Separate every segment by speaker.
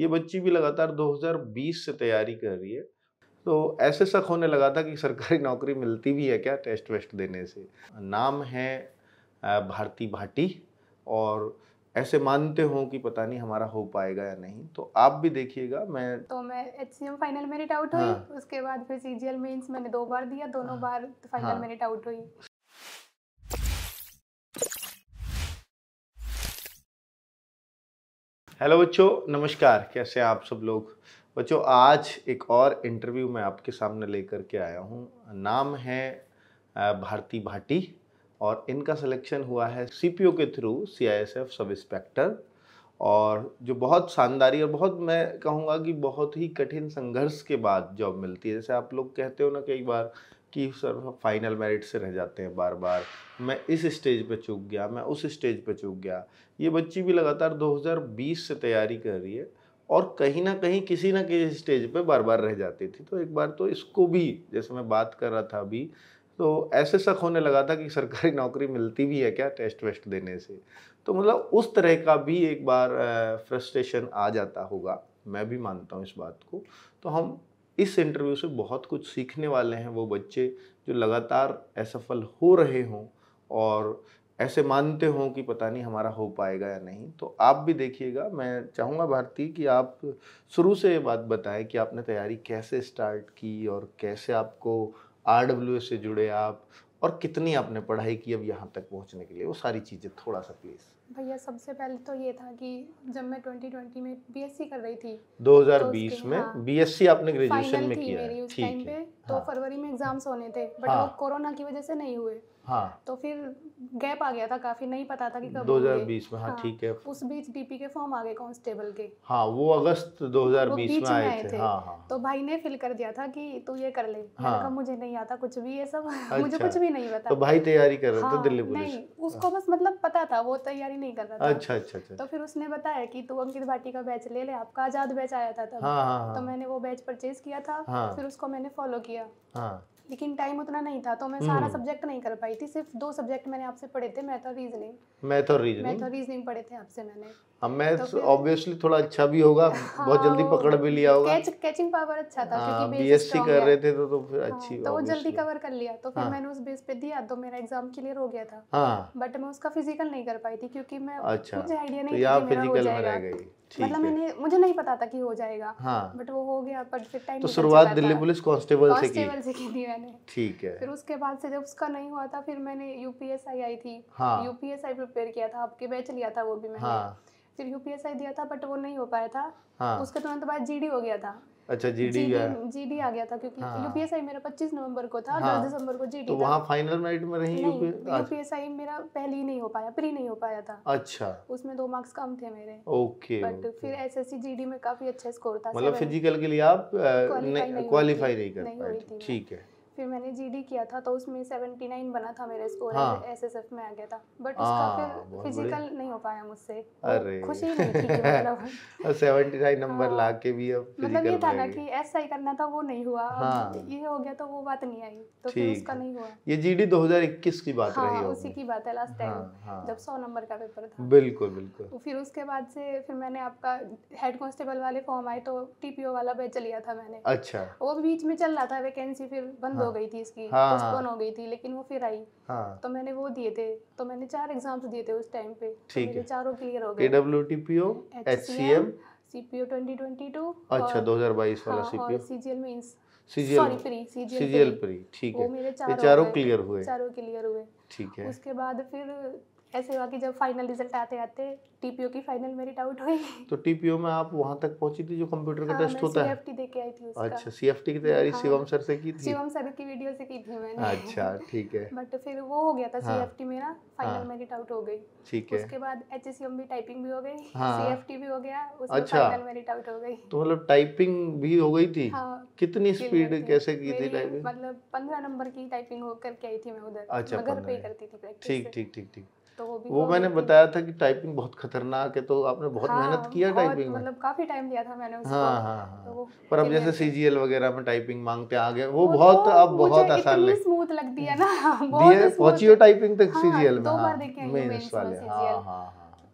Speaker 1: ये बच्ची भी लगातार 2020 से तैयारी कर रही है तो ऐसे शक होने लगा था कि सरकारी नौकरी मिलती भी है क्या टेस्ट वेस्ट देने से नाम है भारती भाटी और ऐसे मानते हो कि पता नहीं हमारा हो पाएगा या नहीं तो आप भी देखिएगा मैं
Speaker 2: तो मैं एच फाइनल मेरिट रिट आउट हुई हाँ। उसके बाद फिर सी जी मेंस मैंने दो बार दिया दोनों हाँ। बार फाइनल हाँ। मेरिट आउट हुई
Speaker 1: हेलो बच्चों नमस्कार कैसे हैं आप सब लोग बच्चों आज एक और इंटरव्यू मैं आपके सामने लेकर के आया हूँ नाम है भारती भाटी और इनका सिलेक्शन हुआ है सीपीओ के थ्रू सीआईएसएफ सब इंस्पेक्टर और जो बहुत शानदारी और बहुत मैं कहूँगा कि बहुत ही कठिन संघर्ष के बाद जॉब मिलती है जैसे आप लोग कहते हो ना कई बार कि सर फाइनल मेरिट से रह जाते हैं बार बार मैं इस स्टेज पे चूक गया मैं उस स्टेज पे चूक गया ये बच्ची भी लगातार 2020 से तैयारी कर रही है और कहीं ना कहीं किसी ना किसी स्टेज पे बार बार रह जाती थी तो एक बार तो इसको भी जैसे मैं बात कर रहा था अभी तो ऐसे शक होने लगा था कि सरकारी नौकरी मिलती भी है क्या टेस्ट वेस्ट देने से तो मतलब उस तरह का भी एक बार फ्रस्ट्रेशन आ जाता होगा मैं भी मानता हूँ इस बात को तो हम इस इंटरव्यू से बहुत कुछ सीखने वाले हैं वो बच्चे जो लगातार असफल हो रहे हों और ऐसे मानते हों कि पता नहीं हमारा हो पाएगा या नहीं तो आप भी देखिएगा मैं चाहूँगा भारती कि आप शुरू से ये बात बताएं कि आपने तैयारी कैसे स्टार्ट की और कैसे आपको आर से जुड़े आप और कितनी आपने पढ़ाई की अब यहाँ तक पहुँचने के लिए वो सारी चीज़ें थोड़ा सा प्लीज़
Speaker 2: भैया सबसे पहले तो ये था कि जब मैं 2020 में बीएससी कर रही थी 2020 तो में
Speaker 1: बीएससी हाँ, आपने ग्रेजुएशन में किया मेरी उस टाइम
Speaker 2: पे तो हाँ, फरवरी में एग्जाम्स होने थे बट हाँ, वो कोरोना की वजह से नहीं हुए हाँ, तो फिर गैप आ गया था काफी नहीं पता था कि कब 2020 में हाँ, हाँ ठीक है उस बीच डीपी के फॉर्म आ गए कांस्टेबल के
Speaker 1: हाँ वो अगस्त 2020 में आए थे थे। हाँ, हाँ।
Speaker 2: तो भाई ने फिल कर दिया था कि तू ये कर ले हाँ। मुझे नहीं आता कुछ भी ये सब अच्छा। मुझे कुछ भी नहीं पता तो भाई
Speaker 1: तैयारी कर रहे थे हाँ, दिल्ली पुलिस उसको
Speaker 2: बस मतलब पता था वो तैयारी नहीं कर रहा था अच्छा अच्छा अच्छा तो फिर उसने बताया कि तू अंकित भाटी का बैच ले ले आपका आजाद बैच आया था तब हाँ, हाँ, तो हाँ। मैंने वो बैच परचेज किया था हाँ, फिर उसको मैंने फॉलो किया हाँ, लेकिन टाइम उतना नहीं था तो मैं सारा हम्म। सब्जेक्ट नहीं कर पाई थी सिर्फ दो सब्जेक्ट मैंने आपसे पढ़े थे मैथ और रीजनिंग
Speaker 1: मैथ और रीजनिंग मैथ और
Speaker 2: रीजनिंग पढ़े थे आपसे मैंने
Speaker 1: अब मैं ऑब्वियसली तो थोड़ा अच्छा भी होगा
Speaker 2: हाँ, बहुत जल्दी हाँ, पकड़ भी लिया होगा कैच कैचिंग पावर अच्छा था हाँ, क्योंकि बेस बीएससी कर रहे
Speaker 1: थे तो तो फिर हाँ, अच्छी तो वो जल्दी
Speaker 2: कवर कर लिया तो फिर हाँ, मैंने उस बेस पे दिया तो मेरा एग्जाम क्लियर हो गया था हाँ, बट मैं उसका फिजिकल नहीं कर पाई थी क्योंकि मैं अच्छा, मुझे आइडिया नहीं तो था फिजिकल में रह गई मतलब मैंने मुझे नहीं पता था कि हो जाएगा हाँ, बट वो हो गया बट फिर टाइम तो शुरुआत दिल्ली पुलिस कांस्टेबल से की से की थी मैंने ठीक है फिर उसके बाद से जब उसका नहीं हुआ था फिर मैंने यूपीएसआई आई थी हाँ, यूपीएसआई प्रिपेयर किया था आपके बैच लिया था वो भी मैंने हाँ, फिर यूपीएसआई दिया था बट वो नहीं हो पाया था हाँ। उसके तुरंत बाद जीडी हो गया था अच्छा जीडी जीडी आ गया था क्योंकि हाँ। यूपीएसआई मेरा 25 नवंबर को था हाँ। 10 दिसंबर को जीडी तो वहाँ
Speaker 1: फाइनल मेरिट में रही यूपीएसआई
Speaker 2: मेरा पहले ही नहीं हो पाया प्री नहीं हो पाया था अच्छा उसमें दो मार्क्स कम थे मेरे
Speaker 1: ओके बट
Speaker 2: फिर एसएससी जीडी में काफी अच्छा स्कोर था मतलब फिजिकल के
Speaker 1: लिए आप क्वालिफाई नहीं कर पाए ठीक है
Speaker 2: फिर मैंने जीडी किया था तो उसमें 79 बना था मेरा स्कोर एसएसएफ हाँ। में आ गया था बट उसका हाँ, फिर फिजिकल नहीं हो पाया मुझसे अरे खुशी नहीं थी मतलब
Speaker 1: सेवेंटी नंबर हाँ। ला के भी अब मतलब ये था ना कि
Speaker 2: ऐसा ही करना था वो नहीं हुआ हाँ। ये हो गया तो वो बात नहीं आई तो फिर उसका नहीं हुआ
Speaker 1: ये जीडी 2021 की बात हाँ, रही उसी
Speaker 2: की बात है लास्ट टाइम हाँ, हाँ। जब सौ नंबर का पेपर था
Speaker 1: बिल्कुल बिल्कुल तो
Speaker 2: फिर उसके बाद से फिर मैंने आपका हेड कॉन्स्टेबल वाले फॉर्म आए तो टीपीओ वाला बैच लिया था मैंने अच्छा वो बीच में चल रहा था वैकेंसी फिर बंद हो हाँ। गई थी इसकी पोस्टपोन हाँ। हो गई थी लेकिन वो फिर आई तो मैंने वो दिए थे तो मैंने चार एग्जाम्स दिए थे उस टाइम पे ठीक है चारों क्लियर हो गए
Speaker 1: W T P O H C M
Speaker 2: अच्छा वाला CPO CGL means CGL sorry pre CGL ठीक है चारों क्लियर हुए चारों क्लियर हुए ठीक है उसके बाद फिर ऐसे हुआ कि जब फाइनल रिजल्ट आते आते टीपीओ की फाइनल मेरी डाउट हुई
Speaker 1: तो टीपीओ में आप वहां तक पहुंची थी जो कंप्यूटर का टेस्ट हाँ, होता है
Speaker 2: सीएफटी देके आई थी उसका अच्छा सीएफटी की तैयारी हाँ। शिवम सर से की थी शिवम सर की वीडियो से की थी मैंने अच्छा ठीक है बट फिर वो हो गया था सीएफटी हाँ। मेरा फाइनल हाँ, मेरिट आउट हो गई ठीक है उसके बाद एचएससीएम भी टाइपिंग भी हो गई सीएफटी भी हो गया उसमें फाइनल मेरिट आउट हो गई तो
Speaker 1: मतलब टाइपिंग भी हो गई थी
Speaker 2: कितनी स्पीड कैसे की थी टाइपिंग मतलब 15 नंबर की टाइपिंग हो करके आई थी मैं उधर अच्छा घर पे करती थी प्रैक्टिस ठीक ठीक ठीक ठीक तो वो भी वो मैंने बताया
Speaker 1: था कि टाइपिंग बहुत खतरनाक है तो आपने बहुत हाँ, मेहनत किया टाइपिंग में मतलब
Speaker 2: काफी टाइम दिया था मैंने उसको हाँ हाँ, तो हाँ। तो पर अब जैसे
Speaker 1: सीजीएल वगैरह में टाइपिंग मांगते आ गए वो, वो बहुत तो, अब बहुत आसान लग
Speaker 2: स्मूथ लगती है ना बहुत पहुंची हो टाइपिंग तक सीजीएल हाँ, में दो हाँ, बार देखे मेंस वाले हां हां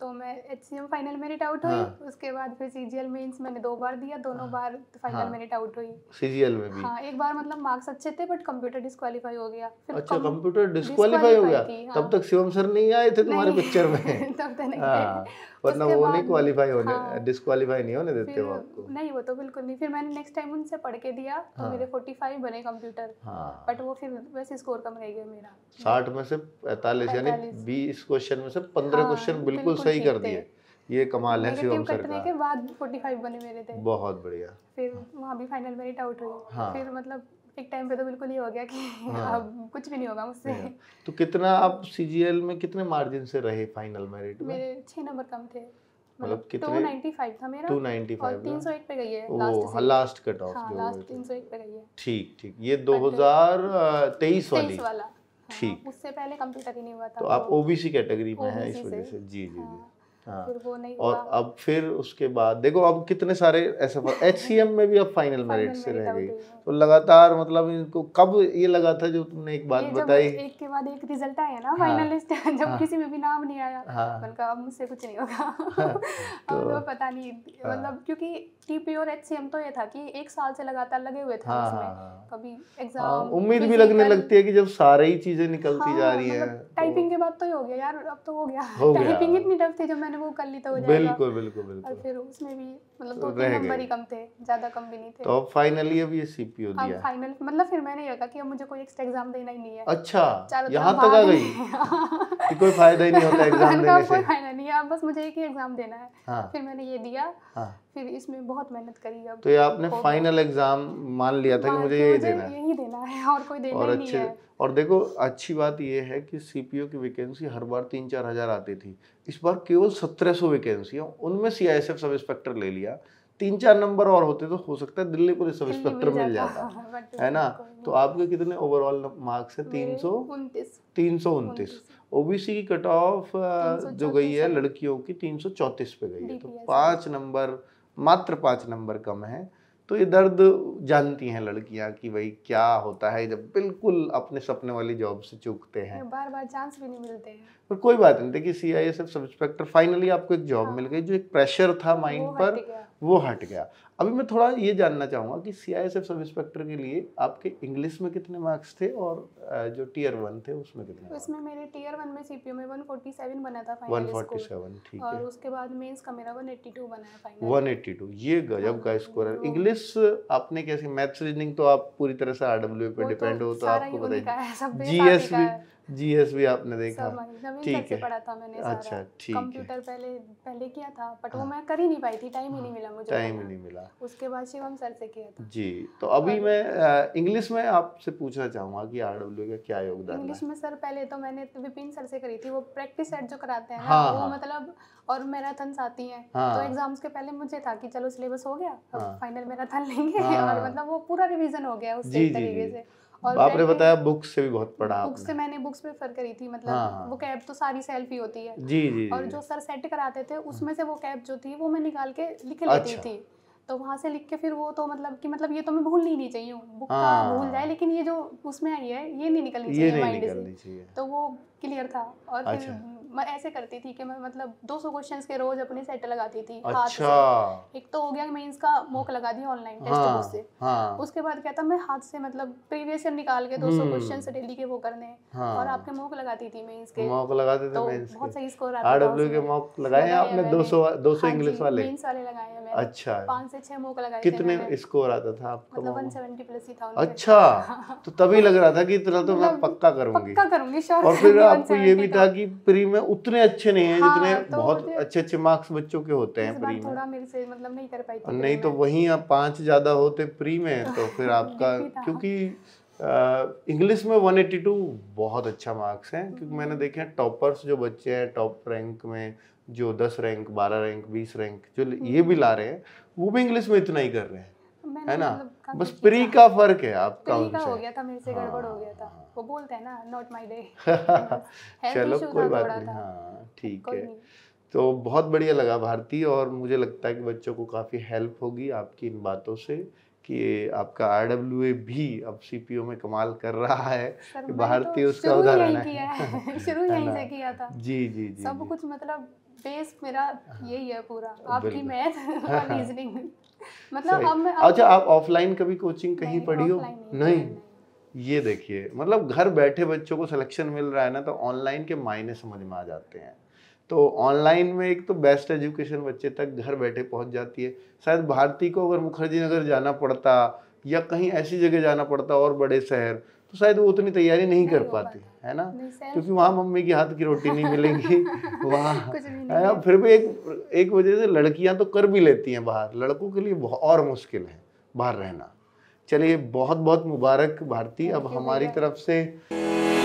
Speaker 2: तो मैं H C M final merit out हुई हाँ। उसके बाद फिर सी जी एल मेंस मैंने दो बार दिया दोनों हाँ। बार फाइनल हाँ। मेरिट आउट हुई
Speaker 1: सी जी एल में भी हाँ
Speaker 2: एक बार मतलब मार्क्स अच्छे थे बट कंप्यूटर डिस्कालीफाई हो गया फिर अच्छा
Speaker 1: कंप्यूटर डिस्कालीफाई हो गया तब हाँ। तक शिवम सर नहीं आए थे तुम्हारे पिक्चर में तब तक नहीं वरना वो नहीं क्वालिफाई होने हाँ, डिसक्वालीफाई नहीं होने देते वो आपको
Speaker 2: नहीं वो तो बिल्कुल नहीं फिर मैंने नेक्स्ट टाइम उनसे पढ़ के दिया तो हाँ। मेरे 45 बने कंप्यूटर हाँ, बट वो फिर वैसे स्कोर कम रह गया मेरा
Speaker 1: 60 में से 45 यानी 20 क्वेश्चन में से 15 हाँ, क्वेश्चन बिल्कुल सही कर दिए ये कमाल है शिवम सर का के
Speaker 2: बाद 45 बने मेरे थे
Speaker 1: बहुत बढ़िया
Speaker 2: फिर वहां भी फाइनल मेरिट आउट हुई हाँ। फिर मतलब एक टाइम पे तो बिल्कुल ही हो गया कि हाँ। अब कुछ भी नहीं होगा मुझसे
Speaker 1: तो कितना आप सीजीएल में कितने मार्जिन से रहे फाइनल मेरिट में मेरे
Speaker 2: छः नंबर कम थे मतलब, मतलब कितने 295 था मेरा 295 और 301 पे गई है लास्ट हां लास्ट
Speaker 1: कट ऑफ हां लास्ट
Speaker 2: 301 पे गई है
Speaker 1: ठीक ठीक ये 2023 वाली वाला ठीक हाँ,
Speaker 2: उससे पहले कंप्यूटर ही नहीं हुआ था तो आप
Speaker 1: ओबीसी कैटेगरी में हैं इस वजह से जी जी जी हाँ। हाँ फिर वो नहीं और अब फिर उसके बाद देखो अब कितने सारे ऐसे एच में भी अब फाइनल मेरिट से रह गई तो लगातार मतलब इनको कब ये लगा था जो तुमने एक बात बताई एक
Speaker 2: के बाद एक रिजल्ट आया ना फाइनलिस्ट हाँ। जब हाँ। किसी में भी नाम नहीं आया हाँ। तो अब मुझसे कुछ नहीं होगा तो पता नहीं मतलब क्योंकि टीपी और एच तो ये था कि एक साल से लगातार लगे हुए थे कभी एग्जाम उम्मीद भी लगने लगती
Speaker 1: है कि जब सारी ही चीजें निकलती जा रही है मतलब
Speaker 2: टाइपिंग तो के बाद तो ही हो गया यार अब तो हो गया टाइपिंग इतनी टफ थी जब मैंने वो कर ली तो हो जाएगा बिल्कुल बिल्कुल बिल्कुल और फिर उसमें भी मतलब दो तीन नंबर ही कम थे ज्यादा कम भी नहीं थे तो अब फाइनली
Speaker 1: अब ये सीपीयू दिया
Speaker 2: फाइनल मतलब फिर मैंने ये कहा कि अब मुझे कोई एक्स्ट्रा एग्जाम देना ही नहीं है अच्छा यहां तक आ गई
Speaker 1: कि कोई फायदा ही नहीं होता एग्जाम देने से कोई
Speaker 2: फायदा नहीं है अब बस मुझे एक ही एग्जाम देना है हाँ। फिर मैंने ये दिया हाँ। फिर इसमें बहुत मेहनत करी अब तो ये आपने फाइनल
Speaker 1: एग्जाम मान लिया था कि हाँ, मुझे तो यही देना है
Speaker 2: यही देना है और कोई देना और अच्छे, है
Speaker 1: और देखो अच्छी बात ये है कि सीपीओ की वैकेंसी हर बार तीन चार हजार आती थी इस बार केवल सत्रह सौ वैकेंसियाँ उनमें सी आई सब इंस्पेक्टर ले लिया तीन चार नंबर और होते तो हो सकता है दिल्ली पुलिस सब इंस्पेक्टर मिल जाता है ना तो आपके कितने ओवरऑल मार्क्स है तीन सौ तीन सौ उनतीस ओबीसी की कट ऑफ जो गई है लड़कियों की तीन सौ चौंतीस पे गई है तो पांच नंबर मात्र पाँच नंबर कम है तो ये दर्द जानती हैं लड़कियां कि भाई क्या होता है जब बिल्कुल अपने सपने वाली जॉब से चूकते हैं
Speaker 2: बार बार चांस भी नहीं मिलते हैं
Speaker 1: पर कोई बात नहीं देखिए C I S F sub inspector finally आपको एक जॉब हाँ। मिल गई जो एक प्रेशर था माइंड पर वो हट गया अभी मैं थोड़ा ये जानना चाहूँगा कि C I S F sub inspector के लिए आपके इंग्लिश में कितने मार्क्स थे और जो टीयर वन थे उसमें कितने
Speaker 2: उसमें मेरे टीयर वन में सी पी ओ में वन फोर्टी सेवन बना था वन फोर्टी सेवन ठीक है और उसके बाद मेंस का मेरा वन एट्टी टू बना
Speaker 1: है एट्टी टू ये गजब का स्कोर है इंग्लिश हाँ। आपने कैसे मैथ्स रीजनिंग तो आप पूरी तरह से आर डब्ल्यू पे डिपेंड तो हो तो आपको बताइए जी एस जीएसबी जी एस भी आपने देखा ठीक है पढ़ा था मैंने अच्छा ठीक कंप्यूटर
Speaker 2: पहले पहले किया था बट वो हाँ। मैं कर ही नहीं पाई थी टाइम ही नहीं हाँ, मिला मुझे टाइम ही नहीं मिला उसके बाद शिवम सर से किया
Speaker 1: था जी तो अभी मैं इंग्लिश में आपसे पूछना चाहूंगा कि आर डब्ल्यू का क्या योगदान इंग्लिश में
Speaker 2: सर पहले तो मैंने विपिन सर से करी थी वो प्रैक्टिस सेट जो कराते हैं हाँ, वो हाँ। मतलब और मैराथन आती है तो एग्जाम्स के पहले मुझे था कि चलो सिलेबस हो गया फाइनल मैराथन लेंगे और मतलब वो पूरा रिविजन हो गया उस तरीके से और आपने बताया
Speaker 1: बुक्स से भी बहुत पढ़ा बुक्स से
Speaker 2: मैंने बुक्स प्रेफर करी थी मतलब हाँ।, हाँ। वो कैब तो सारी सेल्फ ही होती है
Speaker 1: जी जी और जो
Speaker 2: सर सेट कराते थे हाँ। उसमें से वो कैब जो थी वो मैं निकाल के लिख लेती अच्छा। थी तो वहाँ से लिख के फिर वो तो मतलब कि मतलब ये तो मैं भूल नहीं चाहिए बुक हाँ। का भूल जाए लेकिन ये जो उसमें आई है ये नहीं निकलनी चाहिए तो वो क्लियर था और फिर अच्छा। मैं ऐसे करती थी कि मैं मतलब 200 क्वेश्चंस के रोज अपने सेट लगाती थी अच्छा हाथ से अच्छा। एक तो हो गया मैं इसका मोक लगा दी ऑनलाइन टेस्ट हाँ, से हाँ, उसके बाद क्या था मैं हाथ से मतलब प्रीवियस ईयर निकाल के 200 क्वेश्चंस डेली के वो करने हाँ, और आपके मोक लगाती थी मैं इसके मोक लगाते थे तो बहुत सही स्कोर आता आरडब्ल्यू के मोक लगाए आपने 200 200 इंग्लिश वाले मेंस वाले लगाए हैं मैंने अच्छा पांच से छह मोक लगाए कितने
Speaker 1: स्कोर आता था आपका मतलब
Speaker 2: 170 प्लस ही था अच्छा तो तभी
Speaker 1: लग रहा था कि इतना तो मैं मतलब पक्का करूंगी पक्का
Speaker 2: करूंगी और फिर आपको ये भी था
Speaker 1: कि प्री में उतने अच्छे नहीं है हाँ, जितने तो बहुत अच्छे अच्छे मार्क्स बच्चों के होते हैं प्री
Speaker 2: में मतलब नहीं कर पाई तो नहीं
Speaker 1: तो वही आप पांच ज़्यादा होते प्री में तो फिर आपका क्योंकि इंग्लिश में 182 बहुत अच्छा मार्क्स हैं क्योंकि मैंने हम्म। देखे हैं टॉपर्स जो बच्चे हैं टॉप रैंक में जो 10 रैंक 12 रैंक 20 रैंक जो ये भी हम्म। ला रहे हैं वो भी इंग्लिश में इतना ही कर रहे
Speaker 2: हैं है ना मतलब का बस प्री का
Speaker 1: फर्क है आपका प्री का हो
Speaker 2: गया था मेरे से हाँ। गड़बड़ हो गया था वो बोलते हैं ना नॉट माय
Speaker 1: डे
Speaker 2: चलो कोई बात नहीं
Speaker 1: हाँ ठीक है तो बहुत बढ़िया लगा भारती और मुझे लगता है कि बच्चों को काफ़ी हेल्प होगी आपकी इन बातों से कि आपका आर डब्ल्यू ए भी अब सी पी ओ में कमाल कर रहा है कि तो भारतीय तो उसका उदाहरण
Speaker 2: है शुरू यहीं से किया था जी जी जी सब कुछ मतलब फेस मेरा यही है पूरा हाँ, आपकी मैथ और रीजनिंग हाँ, हाँ। मतलब अब मैं अच्छा आप
Speaker 1: ऑफलाइन कभी कोचिंग कहीं पढ़ी हो नहीं ये देखिए मतलब घर बैठे बच्चों को सिलेक्शन मिल रहा है ना तो ऑनलाइन के मायने समझ में आ जाते हैं तो ऑनलाइन में एक तो बेस्ट एजुकेशन बच्चे तक घर बैठे पहुंच जाती है शायद भारती को अगर मुखर्जी नगर जाना पड़ता या कहीं ऐसी जगह जाना पड़ता और बड़े शहर तो शायद वो उतनी तैयारी नहीं कर पाती है ना क्योंकि वहाँ मम्मी के हाथ की रोटी नहीं मिलेगी वहाँ है ना फिर भी एक एक वजह से लड़कियाँ तो कर भी लेती हैं बाहर लड़कों के लिए और मुश्किल है बाहर रहना चलिए बहुत बहुत मुबारक भारती अब हमारी तरफ से